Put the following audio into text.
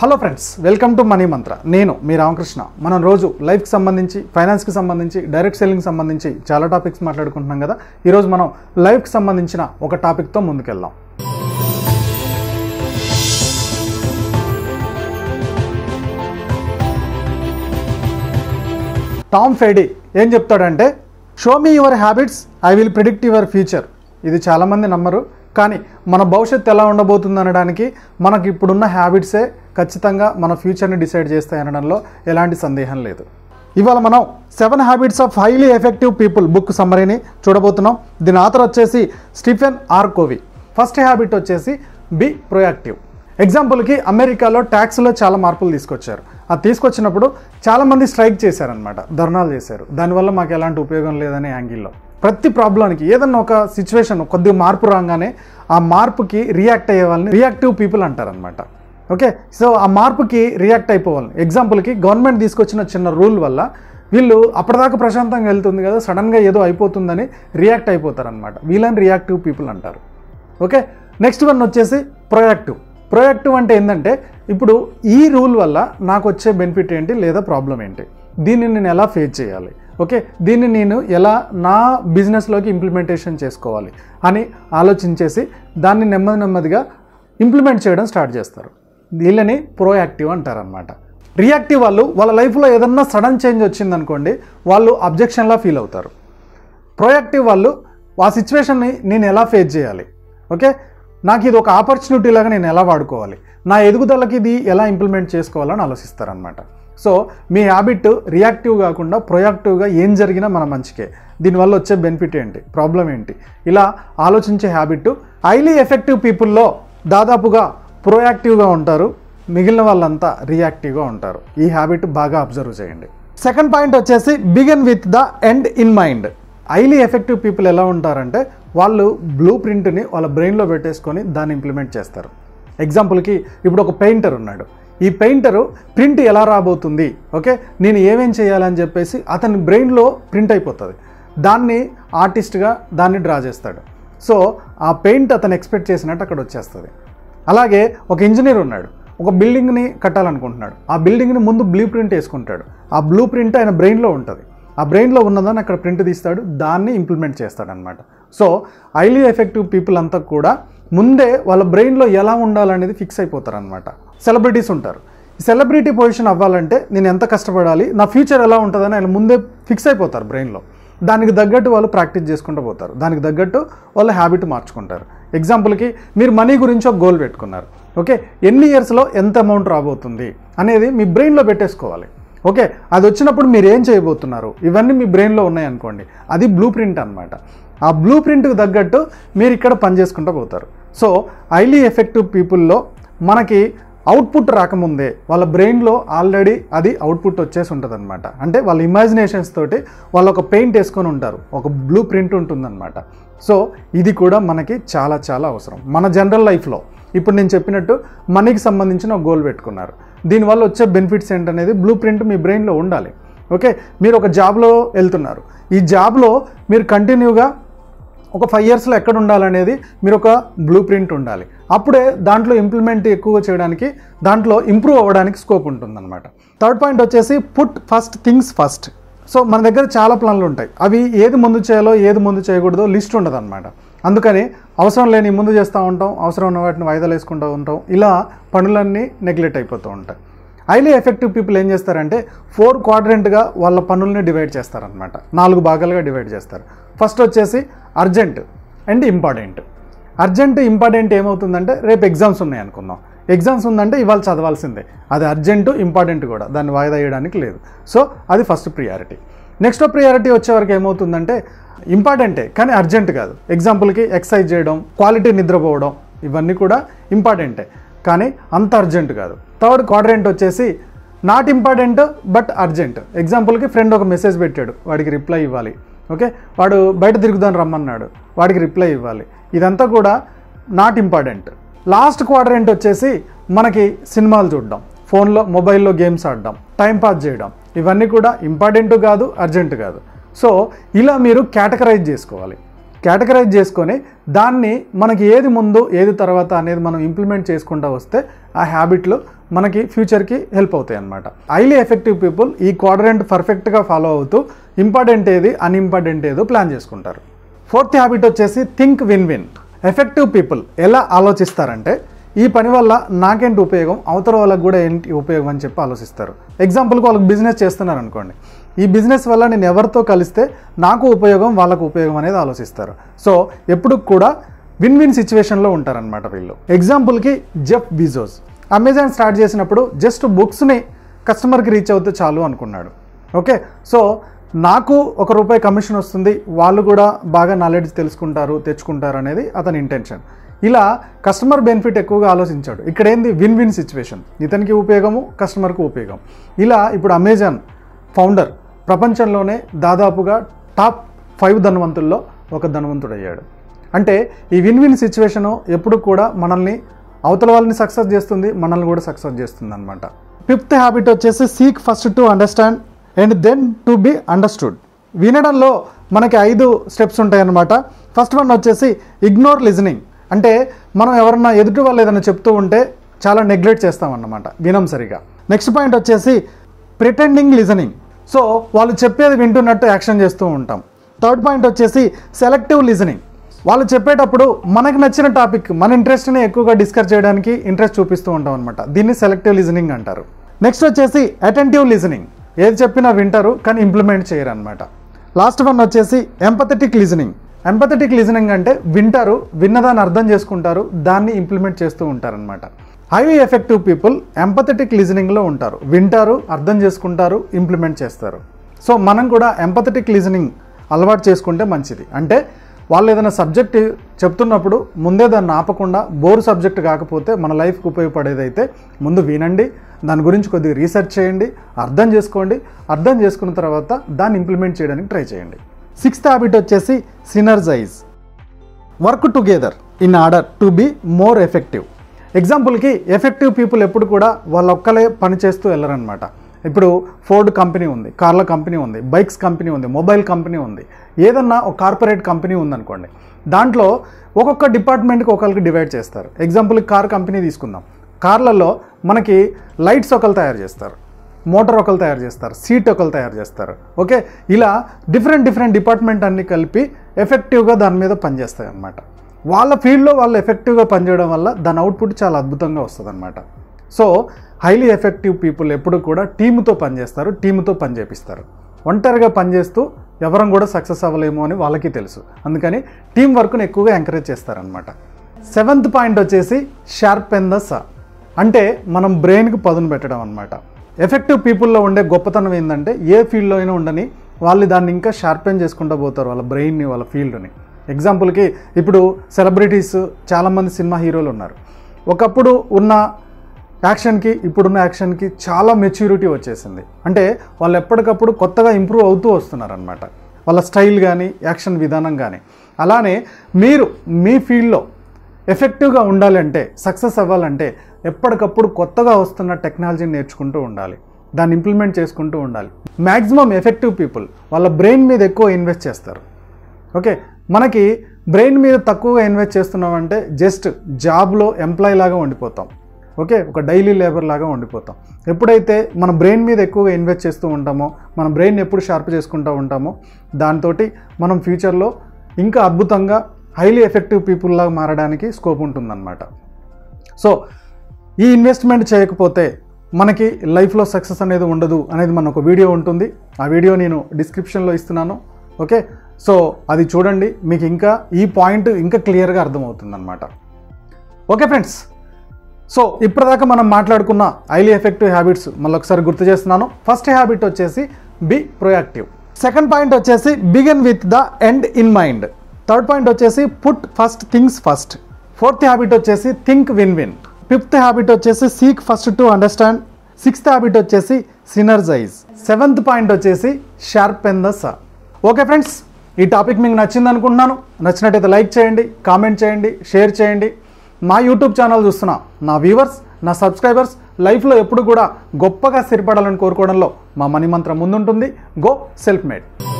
hello friends welcome to money Mantra నేను మీ రామకృష్ణ మనం రోజు లైఫ్కి సంబంధించి ఫైనాన్స్కి సంబంధించి డైరెక్ట్ సెల్లింగ్ సంబంధించి చాలా టాపిక్స్ మాట్లాడుకుంటున్నాం కదా ఈరోజు మనం లైఫ్కి సంబంధించిన ఒక టాపిక్తో ముందుకెళ్దాం టామ్ ఫెడీ ఏం చెప్తాడంటే show me your habits I will predict your future ఇది చాలామంది నమ్మరు కానీ మన భవిష్యత్తు ఎలా ఉండబోతుంది అనడానికి మనకి ఇప్పుడున్న హ్యాబిట్సే ఖచ్చితంగా మన ఫ్యూచర్ని డిసైడ్ చేస్తాయి అనడంలో ఎలాంటి సందేహం లేదు ఇవాళ మనం seven habits of highly effective people book సమ్మరీని చూడబోతున్నాం దీని ఆథర్ వచ్చేసి Stephen R Covey first habit వచ్చేసి బి ప్రొయాక్టివ్ ఎగ్జాంపుల్కి అమెరికాలో ట్యాక్స్లో చాలా మార్పులు తీసుకొచ్చారు అది తీసుకొచ్చినప్పుడు చాలామంది స్ట్రైక్ చేశారనమాట ధర్నాలు చేశారు దానివల్ల మాకు ఎలాంటి ఉపయోగం లేదనే యాంగిల్లో ప్రతి ప్రాబ్లానికి ఏదన్నా ఒక సిచ్యువేషన్ కొద్దిగా మార్పు రాగానే ఆ మార్పుకి రియాక్ట్ అయ్యే వాళ్ళని రియాక్టివ్ పీపుల్ అంటారనమాట ఓకే సో ఆ మార్పుకి రియాక్ట్ అయిపోవాలి ఎగ్జాంపుల్కి గవర్నమెంట్ తీసుకొచ్చిన చిన్న రూల్ వల్ల వీళ్ళు అప్పటిదాకా ప్రశాంతంగా వెళ్తుంది కదా సడన్గా ఏదో అయిపోతుందని రియాక్ట్ అయిపోతారనమాట వీళ్ళని రియాక్టివ్ పీపుల్ అంటారు ఓకే నెక్స్ట్ వన్ వచ్చేసి ప్రొయాక్టివ్ ప్రొయాక్టివ్ అంటే ఏంటంటే ఇప్పుడు ఈ రూల్ వల్ల నాకు వచ్చే బెనిఫిట్ ఏంటి లేదా ప్రాబ్లం ఏంటి దీన్ని నేను ఎలా ఫేస్ చేయాలి ఓకే దీన్ని నేను ఎలా నా బిజినెస్లోకి ఇంప్లిమెంటేషన్ చేసుకోవాలి అని ఆలోచించేసి దాన్ని నెమ్మది నెమ్మదిగా ఇంప్లిమెంట్ చేయడం స్టార్ట్ చేస్తారు వీళ్ళని ప్రోయాక్టివ్ అంటారనమాట రియాక్టివ్ వాళ్ళు వాళ్ళ లైఫ్లో ఏదన్నా సడన్ చేంజ్ వచ్చిందనుకోండి వాళ్ళు అబ్జెక్షన్లా ఫీల్ అవుతారు ప్రోయాక్టివ్ వాళ్ళు ఆ సిచ్యువేషన్ని నేను ఎలా ఫేస్ చేయాలి ఓకే నాకు ఇది ఒక ఆపర్చునిటీ లాగా నేను ఎలా వాడుకోవాలి నా ఎదుగుదలకి ఇది ఎలా ఇంప్లిమెంట్ చేసుకోవాలని ఆలోచిస్తారనమాట సో మీ హ్యాబిట్ రియాక్టివ్ కాకుండా ప్రొయాక్టివ్గా ఏం జరిగినా మన మంచికే దీనివల్ల వచ్చే బెనిఫిట్ ఏంటి ప్రాబ్లం ఏంటి ఇలా ఆలోచించే హ్యాబిట్ హైలీ ఎఫెక్టివ్ పీపుల్లో దాదాపుగా ప్రోయాక్టివ్గా ఉంటారు మిగిలిన వాళ్ళంతా రియాక్టివ్గా ఉంటారు ఈ హ్యాబిట్ బాగా అబ్జర్వ్ చేయండి సెకండ్ పాయింట్ వచ్చేసి begin with the end in mind highly effective people ఎలా ఉంటారంటే వాళ్ళు బ్లూ ప్రింట్ని వాళ్ళ బ్రెయిన్లో పెట్టేసుకొని దాన్ని ఇంప్లిమెంట్ చేస్తారు ఎగ్జాంపుల్కి ఇప్పుడు ఒక పెయింటర్ ఉన్నాడు ఈ పెయింటరు ప్రింట్ ఎలా రాబోతుంది ఓకే నేను ఏమేం చేయాలని చెప్పేసి అతని బ్రెయిన్లో ప్రింట్ అయిపోతుంది దాన్ని ఆర్టిస్ట్గా దాన్ని డ్రా చేస్తాడు సో ఆ పెయింట్ అతను ఎక్స్పెక్ట్ చేసినట్టు అక్కడ వచ్చేస్తుంది అలాగే ఒక ఇంజనీర్ ఉన్నాడు ఒక బిల్డింగ్ని కట్టాలనుకుంటున్నాడు ఆ బిల్డింగ్ని ముందు బ్లూ ప్రింట్ వేసుకుంటాడు ఆ బ్లూ ప్రింట్ ఆయన బ్రెయిన్లో ఉంటుంది ఆ బ్రెయిన్లో ఉన్నదాన్ని అక్కడ ప్రింట్ తీస్తాడు దాన్ని ఇంప్లిమెంట్ చేస్తాడనమాట సో హైలీ ఎఫెక్టివ్ పీపుల్ అంతా కూడా ముందే వాళ్ళ బ్రెయిన్లో ఎలా ఉండాలనేది ఫిక్స్ అయిపోతారనమాట సెలబ్రిటీస్ ఉంటారు సెలబ్రిటీ పొజిషన్ అవ్వాలంటే నేను ఎంత కష్టపడాలి నా ఫ్యూచర్ ఎలా ఉంటుందని ఆయన ముందే ఫిక్స్ అయిపోతారు బ్రెయిన్లో దానికి తగ్గట్టు వాళ్ళు ప్రాక్టీస్ చేసుకుంటూ పోతారు దానికి తగ్గట్టు వాళ్ళు హ్యాబిట్ మార్చుకుంటారు ఎగ్జాంపుల్కి మీరు మనీ గురించి ఒక గోల్ పెట్టుకున్నారు ఓకే ఎన్ని ఇయర్స్లో ఎంత అమౌంట్ రాబోతుంది అనేది మీ బ్రెయిన్లో పెట్టేసుకోవాలి ఓకే అది వచ్చినప్పుడు మీరు ఏం చేయబోతున్నారు ఇవన్నీ మీ బ్రెయిన్లో ఉన్నాయనుకోండి అది బ్లూ ప్రింట్ అనమాట ఆ బ్లూ ప్రింట్కి తగ్గట్టు మీరు ఇక్కడ పనిచేసుకుంటూ పోతారు సో హైలీ ఎఫెక్టివ్ పీపుల్లో మనకి అవుట్పుట్ రాకముందే వాళ్ళ బ్రెయిన్లో ఆల్రెడీ అది అవుట్పుట్ వచ్చేసి ఉంటుంది అనమాట అంటే వాళ్ళ ఇమాజినేషన్స్ తోటి వాళ్ళు ఒక పెయింట్ వేసుకొని ఉంటారు ఒక బ్లూ ప్రింట్ ఉంటుందన్నమాట సో ఇది కూడా మనకి చాలా చాలా అవసరం మన జనరల్ లైఫ్లో ఇప్పుడు నేను చెప్పినట్టు మనీకి సంబంధించిన ఒక గోల్ పెట్టుకున్నారు దీనివల్ల వచ్చే బెనిఫిట్స్ ఏంటనేది బ్లూ ప్రింట్ మీ బ్రెయిన్లో ఉండాలి ఓకే మీరు ఒక జాబ్లో వెళ్తున్నారు ఈ జాబ్లో మీరు కంటిన్యూగా ఒక ఫైవ్ ఇయర్స్లో ఎక్కడ ఉండాలనేది మీరు ఒక బ్లూ ప్రింట్ ఉండాలి అప్పుడే దాంట్లో ఇంప్లిమెంట్ ఎక్కువగా చేయడానికి దాంట్లో ఇంప్రూవ్ అవ్వడానికి స్కోప్ ఉంటుందన్నమాట థర్డ్ పాయింట్ వచ్చేసి put first things first so మన దగ్గర చాలా ప్లాన్లు ఉంటాయి అవి ఏది ముందు చేయాలో ఏది ముందు చేయకూడదో లిస్ట్ ఉండదు అనమాట అందుకని అవసరం లేని ముందు చేస్తూ ఉంటాం అవసరం ఉన్న వాటిని వాయిదాలు వేసుకుంటూ ఉంటాం ఇలా పనులన్నీ నెగ్లెక్ట్ అయిపోతూ ఉంటాయి హైలీ ఎఫెక్టివ్ పీపుల్ ఏం చేస్తారంటే ఫోర్ క్వాడ్రెంట్గా వాళ్ళ పనుల్ని డివైడ్ చేస్తారనమాట నాలుగు భాగాలుగా డివైడ్ చేస్తారు ఫస్ట్ వచ్చేసి urgent and important urgent important ఏమవుతుందంటే రేపు ఎగ్జామ్స్ ఉన్నాయి అనుకుందాం ఎగ్జామ్స్ ఉందంటే ఇవాళ చదవాల్సిందే అది అర్జెంటు ఇంపార్టెంట్ కూడా దాన్ని వాయిదా వేయడానికి లేదు సో అది ఫస్ట్ ప్రియారిటీ నెక్స్ట్ ప్రియారిటీ వచ్చేవరకు ఏమవుతుందంటే ఇంపార్టెంటే కానీ అర్జెంట్ కాదు ఎగ్జాంపుల్కి ఎక్సర్సైజ్ చేయడం క్వాలిటీ నిద్రపోవడం ఇవన్నీ కూడా ఇంపార్టెంటే కానీ అంత అర్జెంట్ కాదు థర్డ్ క్వాడ్రెంట్ వచ్చేసి నాట్ ఇంపార్టెంట్ బట్ అర్జెంట్ ఎగ్జాంపుల్కి ఫ్రెండ్ ఒక మెసేజ్ పెట్టాడు వాడికి రిప్లై ఇవ్వాలి ఓకే వాడు బయట తిరుగుదాని రమ్మన్నాడు వాడికి రిప్లై ఇవ్వాలి ఇదంతా కూడా నాట్ ఇంపార్టెంట్ లాస్ట్ క్వాడ్రెంట్ వచ్చేసి మనకి సినిమాలు చూడడం ఫోన్లో మొబైల్లో గేమ్స్ ఆడడం టైం పాస్ చేయడం ఇవన్నీ కూడా ఇంపార్టెంట్ కాదు అర్జెంట్ కాదు సో ఇలా మీరు కేటగరైజ్ చేసుకోవాలి కేటగరైజ్ చేసుకొని దాన్ని మనకి ఏది ముందు ఏది తర్వాత అనేది మనం ఇంప్లిమెంట్ చేసుకుంటూ వస్తే ఆ హ్యాబిట్లు మనకి ఫ్యూచర్కి హెల్ప్ అవుతాయి అనమాట హైలీ ఎఫెక్టివ్ పీపుల్ ఈ క్వాడరెంట్ పర్ఫెక్ట్గా ఫాలో అవుతూ ఇంపార్టెంట్ ఏది అన్ఇంపార్టెంట్ ఏదో ప్లాన్ చేసుకుంటారు ఫోర్త్ హ్యాబిట్ వచ్చేసి think win win effective people ఎలా ఆలోచిస్తారంటే ఈ పని వల్ల నాకేంటి ఉపయోగం అవతల వాళ్ళకి కూడా ఏంటి ఉపయోగం అని చెప్పి ఆలోచిస్తారు ఎగ్జాంపుల్కి వాళ్ళకి బిజినెస్ చేస్తున్నారు అనుకోండి ఈ బిజినెస్ వల్ల నేను ఎవరితో కలిస్తే నాకు ఉపయోగం వాళ్ళకు ఉపయోగం అనేది ఆలోచిస్తారు సో ఎప్పుడు కూడా విన్ విన్ సిచ్యువేషన్లో ఉంటారనమాట వీళ్ళు ఎగ్జాంపుల్కి జెఫ్ బిజోస్ అమెజాన్ స్టార్ట్ చేసినప్పుడు జస్ట్ బుక్స్ని కస్టమర్కి రీచ్ అవుతే చాలు అనుకున్నాడు ఓకే సో నాకు ఒక రూపాయి కమిషన్ వస్తుంది వాళ్ళు కూడా బాగా నాలెడ్జ్ తెలుసుకుంటారు తెచ్చుకుంటారు అనేది అతని ఇంటెన్షన్ ఇలా కస్టమర్ బెనిఫిట్ ఎక్కువగా ఆలోచించాడు ఇక్కడ ఏంది విన్ విన్ సిచ్యువేషన్ ఇతనికి ఉపయోగము కస్టమర్కు ఉపయోగం ఇలా ఇప్పుడు అమెజాన్ ఫౌండర్ ప్రపంచంలోనే దాదాపుగా టాప్ ఫైవ్ ధనవంతుల్లో ఒక ధనవంతుడయ్యాడు అంటే ఈ విన్ విన్ సిచ్యువేషను ఎప్పుడు కూడా మనల్ని అవతల వాళ్ళని సక్సెస్ చేస్తుంది మనల్ని కూడా సక్సెస్ చేస్తుంది అనమాట ఫిఫ్త్ హ్యాబిట్ వచ్చేసి seek first to understand and then to be understood వినడంలో మనకి ఐదు స్టెప్స్ ఉంటాయన్నమాట ఫస్ట్ వన్ వచ్చేసి ఇగ్నోర్ లిజనింగ్ అంటే మనం ఎవరన్నా ఎదుటి వాళ్ళు ఏదైనా చెప్తూ ఉంటే చాలా నెగ్లెక్ట్ చేస్తామన్నమాట వినం సరిగా నెక్స్ట్ పాయింట్ వచ్చేసి ప్రిటెండింగ్ లిజనింగ్ సో వాళ్ళు చెప్పేది వింటున్నట్టు యాక్షన్ చేస్తూ ఉంటాం థర్డ్ పాయింట్ వచ్చేసి సెలెక్టివ్ లిజనింగ్ వాళ్ళు చెప్పేటప్పుడు మనకు నచ్చిన టాపిక్ మన ఇంట్రెస్ట్ని ఎక్కువగా డిస్కస్ చేయడానికి ఇంట్రెస్ట్ చూపిస్తూ ఉంటాం అనమాట దీన్ని సెలెక్టివ్ లిజనింగ్ అంటారు నెక్స్ట్ వచ్చేసి అటెంటివ్ లిజనింగ్ ఏది చెప్పినా వింటారు కానీ ఇంప్లిమెంట్ చేయరు అనమాట లాస్ట్ వన్ వచ్చేసి ఎంపథెటిక్ లిజనింగ్ ఎంపథెటిక్ లిజనింగ్ అంటే వింటారు విన్నదాన్ని అర్థం చేసుకుంటారు దాన్ని ఇంప్లిమెంట్ చేస్తూ ఉంటారనమాట హైలీ ఎఫెక్టివ్ పీపుల్ ఎంపథెటిక్ లిజనింగ్లో ఉంటారు వింటారు అర్థం చేసుకుంటారు ఇంప్లిమెంట్ చేస్తారు సో మనం కూడా ఎంపథెటిక్ లిజనింగ్ అలవాటు చేసుకుంటే మంచిది అంటే వాళ్ళు ఏదైనా సబ్జెక్ట్ చెప్తున్నప్పుడు ముందే దాన్ని ఆపకుండా బోర్ సబ్జెక్ట్ కాకపోతే మన లైఫ్కి ఉపయోగపడేదైతే ముందు వినండి దాని గురించి కొద్దిగా రీసెర్చ్ చేయండి అర్థం చేసుకోండి అర్థం చేసుకున్న తర్వాత దాన్ని ఇంప్లిమెంట్ చేయడానికి ట్రై చేయండి సిక్స్త్ హ్యాబిట్ వచ్చేసి synergize work together in order to be more effective ఎగ్జాంపుల్కి ఎఫెక్టివ్ పీపుల్ ఎప్పుడు కూడా వాళ్ళొక్కలే పనిచేస్తూ వెళ్ళరనమాట ఇప్పుడు ఫోర్డ్ కంపెనీ ఉంది కార్ల కంపెనీ ఉంది బైక్స్ కంపెనీ ఉంది మొబైల్ కంపెనీ ఉంది ఏదన్నా ఒక కార్పొరేట్ కంపెనీ ఉందనుకోండి దాంట్లో ఒక్కొక్క డిపార్ట్మెంట్కి ఒకరికి డివైడ్ చేస్తారు ఎగ్జాంపుల్ కార్ కంపెనీ తీసుకుందాం కార్లలో మనకి లైట్స్ ఒకరు తయారు చేస్తారు మోటార్ ఒకరు తయారు చేస్తారు సీట్ ఒకరు తయారు చేస్తారు ఓకే ఇలా డిఫరెంట్ డిఫరెంట్ డిపార్ట్మెంట్ అన్నీ కలిపి ఎఫెక్టివ్గా దాని మీద పనిచేస్తాయి అన్నమాట వాళ్ళ ఫీల్డ్లో వాళ్ళు ఎఫెక్టివ్గా పనిచేయడం వల్ల దాని అవుట్పుట్ చాలా అద్భుతంగా వస్తుంది అనమాట సో హైలీ ఎఫెక్టివ్ పీపుల్ ఎప్పుడు కూడా టీముతో పనిచేస్తారు టీముతో పనిచేపిస్తారు ఒంటరిగా పనిచేస్తూ ఎవరం కూడా సక్సెస్ అవ్వలేమో అని వాళ్ళకి తెలుసు అందుకని టీం వర్క్ను ఎక్కువగా ఎంకరేజ్ చేస్తారనమాట సెవెంత్ పాయింట్ వచ్చేసి షార్ప్ ఎన్ ద సా అంటే మనం బ్రెయిన్కి పదును పెట్టడం అనమాట ఎఫెక్టివ్ పీపుల్లో ఉండే గొప్పతనం ఏంటంటే ఏ ఫీల్డ్లో అయినా ఉండని వాళ్ళు దాన్ని ఇంకా షార్పెన్ చేసుకుంటూ పోతారు వాళ్ళ బ్రెయిన్ని వాళ్ళ ఫీల్డ్ని ఎగ్జాంపుల్కి ఇప్పుడు సెలబ్రిటీస్ చాలామంది సినిమా హీరోలు ఉన్నారు ఒకప్పుడు ఉన్న యాక్షన్కి ఇప్పుడున్న యాక్షన్కి చాలా మెచ్యూరిటీ వచ్చేసింది అంటే వాళ్ళు ఎప్పటికప్పుడు కొత్తగా ఇంప్రూవ్ అవుతూ వస్తున్నారనమాట వాళ్ళ స్టైల్ కానీ యాక్షన్ విధానం కానీ అలానే మీరు మీ ఫీల్డ్లో ఎఫెక్టివ్గా ఉండాలంటే సక్సెస్ అవ్వాలంటే ఎప్పటికప్పుడు కొత్తగా వస్తున్న టెక్నాలజీని నేర్చుకుంటూ ఉండాలి దాన్ని ఇంప్లిమెంట్ చేసుకుంటూ ఉండాలి మ్యాక్సిమం ఎఫెక్టివ్ పీపుల్ వాళ్ళ బ్రెయిన్ మీద ఎక్కువ ఇన్వెస్ట్ చేస్తారు ఓకే మనకి బ్రెయిన్ మీద తక్కువగా ఇన్వెస్ట్ చేస్తున్నామంటే జస్ట్ జాబ్లో ఎంప్లాయ్ లాగా ఉండిపోతాం ఓకే ఒక డైలీ లేబర్ లాగా ఉండిపోతాం ఎప్పుడైతే మన బ్రెయిన్ మీద ఎక్కువగా ఇన్వెస్ట్ చేస్తూ ఉంటామో మన బ్రెయిన్ ఎప్పుడు షార్ప్ చేసుకుంటూ ఉంటామో దాంతో మనం ఫ్యూచర్లో ఇంకా అద్భుతంగా హైలీ ఎఫెక్టివ్ పీపుల్లాగా మారడానికి స్కోప్ ఉంటుందన్నమాట సో ఈ ఇన్వెస్ట్మెంట్ చేయకపోతే మనకి లైఫ్లో సక్సెస్ అనేది ఉండదు అనేది మన ఒక వీడియో ఉంటుంది ఆ వీడియో నేను డిస్క్రిప్షన్లో ఇస్తున్నాను ఓకే సో అది చూడండి మీకు ఇంకా ఈ పాయింట్ ఇంకా క్లియర్గా అర్థమవుతుందన్నమాట ఓకే ఫ్రెండ్స్ సో ఇప్పటిదాకా మనం మాట్లాడుకున్న హైలీ ఎఫెక్టివ్ హ్యాబిట్స్ మళ్ళీ ఒకసారి గుర్తు చేస్తున్నాను ఫస్ట్ హ్యాబిట్ వచ్చేసి బి ప్రొయాక్టివ్ సెకండ్ పాయింట్ వచ్చేసి begin with the end in mind third point వచ్చేసి put first things first fourth habit వచ్చేసి think win win fifth habit వచ్చేసి seek first to understand sixth habit వచ్చేసి synergize seventh point వచ్చేసి sharpen the okay friends ఈ topic మీకు నచ్చింది అనుకుంటున్నాను నచ్చినట్టయితే లైక్ చేయండి కామెంట్ చేయండి షేర్ చేయండి మా యూట్యూబ్ ఛానల్ చూస్తున్న నా వ్యూవర్స్ నా సబ్స్క్రైబర్స్ లైఫ్లో ఎప్పుడు కూడా గొప్పగా స్థిరపడాలని కోరుకోవడంలో మా మణిమంత్రం ముందుంటుంది గో సెల్ఫ్ మేడ్